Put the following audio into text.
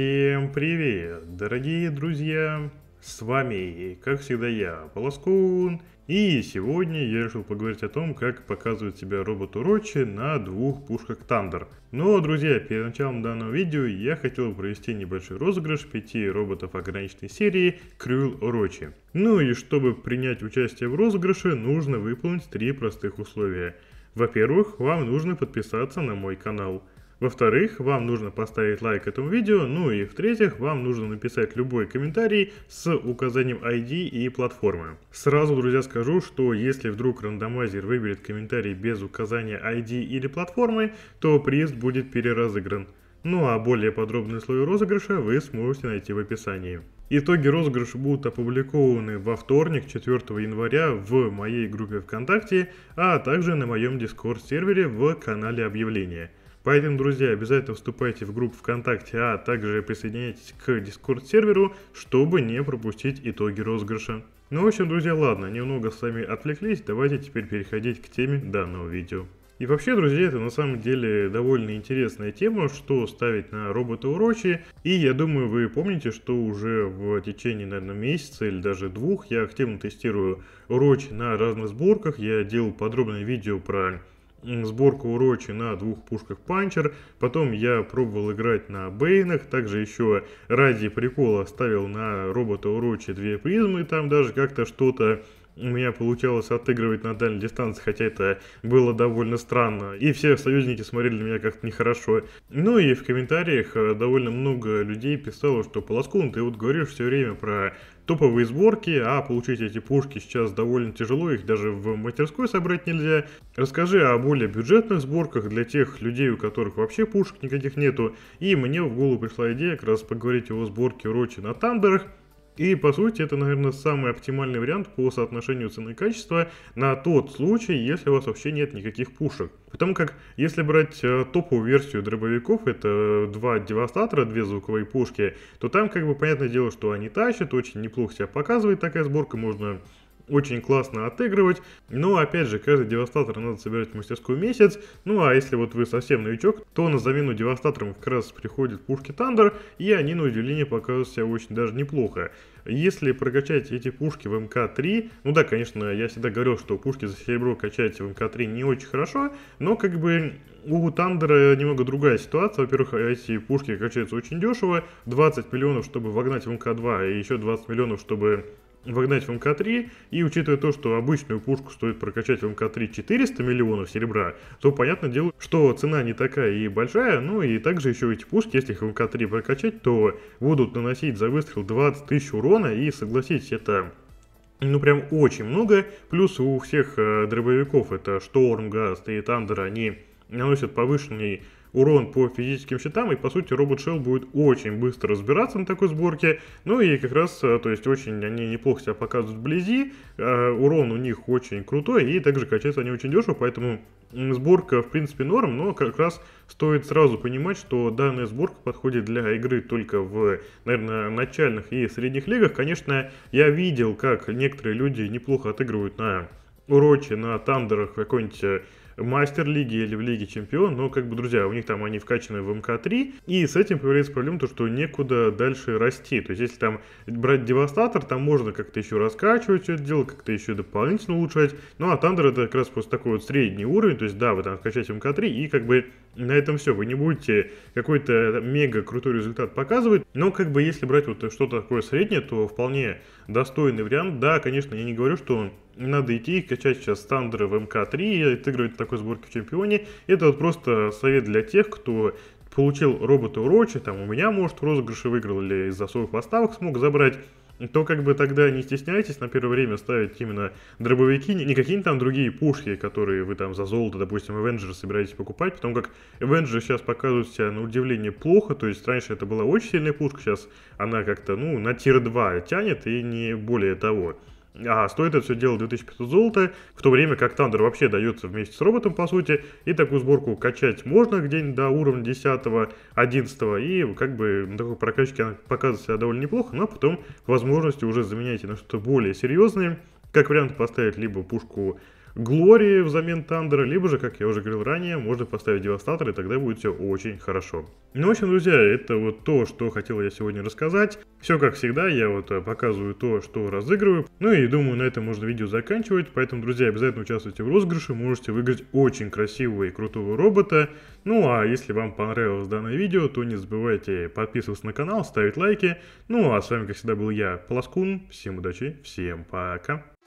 Всем привет, дорогие друзья! С вами, как всегда, я, Полоскун. И сегодня я решил поговорить о том, как показывает себя робот Урочи на двух пушках Тандер. Но, ну, друзья, перед началом данного видео я хотел провести небольшой розыгрыш пяти роботов ограниченной серии Крюл Урочи. Ну и чтобы принять участие в розыгрыше, нужно выполнить три простых условия. Во-первых, вам нужно подписаться на мой канал – во-вторых, вам нужно поставить лайк этому видео, ну и в-третьих, вам нужно написать любой комментарий с указанием ID и платформы. Сразу, друзья, скажу, что если вдруг рандомайзер выберет комментарий без указания ID или платформы, то приз будет переразыгран. Ну а более подробный слой розыгрыша вы сможете найти в описании. Итоги розыгрыша будут опубликованы во вторник, 4 января в моей группе ВКонтакте, а также на моем Discord сервере в канале объявления. Поэтому, друзья, обязательно вступайте в группу ВКонтакте, а также присоединяйтесь к Дискорд-серверу, чтобы не пропустить итоги розыгрыша. Ну, в общем, друзья, ладно, немного с вами отвлеклись, давайте теперь переходить к теме данного видео. И вообще, друзья, это на самом деле довольно интересная тема, что ставить на робота урочи. И я думаю, вы помните, что уже в течение, наверное, месяца или даже двух я активно тестирую урочи на разных сборках. Я делал подробное видео про сборку урочи на двух пушках панчер. Потом я пробовал играть на бейнах. Также еще ради прикола ставил на робота урочи две призмы. Там даже как-то что-то у меня получалось отыгрывать на дальней дистанции, хотя это было довольно странно. И все союзники смотрели на меня как-то нехорошо. Ну и в комментариях э, довольно много людей писало, что Полоскун, ты вот говоришь все время про топовые сборки, а получить эти пушки сейчас довольно тяжело, их даже в мастерской собрать нельзя. Расскажи о более бюджетных сборках для тех людей, у которых вообще пушек никаких нету. И мне в голову пришла идея как раз поговорить о сборке Рочи на Тандерах, и по сути это, наверное, самый оптимальный вариант по соотношению цены и качества на тот случай, если у вас вообще нет никаких пушек. Потому как, если брать э, топовую версию дробовиков, это э, два девастатора, две звуковые пушки, то там, как бы, понятное дело, что они тащат, очень неплохо себя показывает такая сборка, можно очень классно отыгрывать. Но ну, опять же, каждый девастатор надо собирать в мастерскую месяц. Ну а если вот вы совсем новичок, то на замену девастаторам как раз приходит пушки Тандер, и они на удивление показывают себя очень даже неплохо. Если прокачать эти пушки в МК-3, ну да, конечно, я всегда говорил, что пушки за серебро качать в МК-3 не очень хорошо, но как бы у Тандера немного другая ситуация. Во-первых, эти пушки качаются очень дешево, 20 миллионов, чтобы вогнать в МК-2, и еще 20 миллионов, чтобы вогнать в МК-3, и учитывая то, что обычную пушку стоит прокачать в МК-3 400 миллионов серебра, то понятное дело, что цена не такая и большая, ну и также еще эти пушки, если их в МК-3 прокачать, то будут наносить за выстрел 20 тысяч урона, и согласитесь, это ну прям очень много, плюс у всех э, дробовиков это Шторм, Гаст и Тандер, они наносят повышенный урон по физическим щитам, и по сути робот Shell будет очень быстро разбираться на такой сборке, ну и как раз, э, то есть очень они неплохо себя показывают вблизи, э, урон у них очень крутой, и также качаются они очень дешево, поэтому сборка в принципе норм, но как раз стоит сразу понимать, что данная сборка подходит для игры только в, наверное, начальных и средних лигах. Конечно, я видел, как некоторые люди неплохо отыгрывают на урочи, на тандерах какой-нибудь э, мастер лиги или в лиге чемпион, но как бы, друзья, у них там они вкачаны в МК-3, и с этим появляется проблема то, что некуда дальше расти. То есть, если там брать Девастатор, там можно как-то еще раскачивать все это дело, как-то еще дополнительно улучшать. Ну, а Тандер это как раз просто такой вот средний уровень, то есть, да, вы там вкачаете МК-3 и как бы на этом все. Вы не будете какой-то мега крутой результат показывать, но как бы если брать вот что-то такое среднее, то вполне достойный вариант. Да, конечно, я не говорю, что надо идти и качать сейчас стандеры в МК-3 и отыгрывать в такой сборке в чемпионе. Это вот просто совет для тех, кто получил робота урочи, там у меня, может, розыгрыши выиграл или из-за своих поставок смог забрать то как бы тогда не стесняйтесь на первое время ставить именно дробовики, не, не какие-нибудь там другие пушки, которые вы там за золото, допустим, Avengers собираетесь покупать, потому как Avengers сейчас показывают себя на удивление плохо, то есть раньше это была очень сильная пушка, сейчас она как-то, ну, на тир 2 тянет и не более того. А стоит это все дело 2500 золота, в то время как Тандер вообще дается вместе с роботом, по сути, и такую сборку качать можно где-нибудь до уровня 10 11 и как бы на такой прокачке она показывает себя довольно неплохо, но потом возможности уже заменяйте на что-то более серьезное. Как вариант поставить либо пушку Глории взамен Тандера, либо же, как я уже говорил ранее, можно поставить Девастатор, и тогда будет все очень хорошо. Ну, в общем, друзья, это вот то, что хотел я сегодня рассказать. Все как всегда, я вот э, показываю то, что разыгрываю. Ну и думаю, на этом можно видео заканчивать, поэтому, друзья, обязательно участвуйте в розыгрыше, можете выиграть очень красивого и крутого робота. Ну, а если вам понравилось данное видео, то не забывайте подписываться на канал, ставить лайки. Ну, а с вами, как всегда, был я, Пласкун. Всем удачи, всем пока.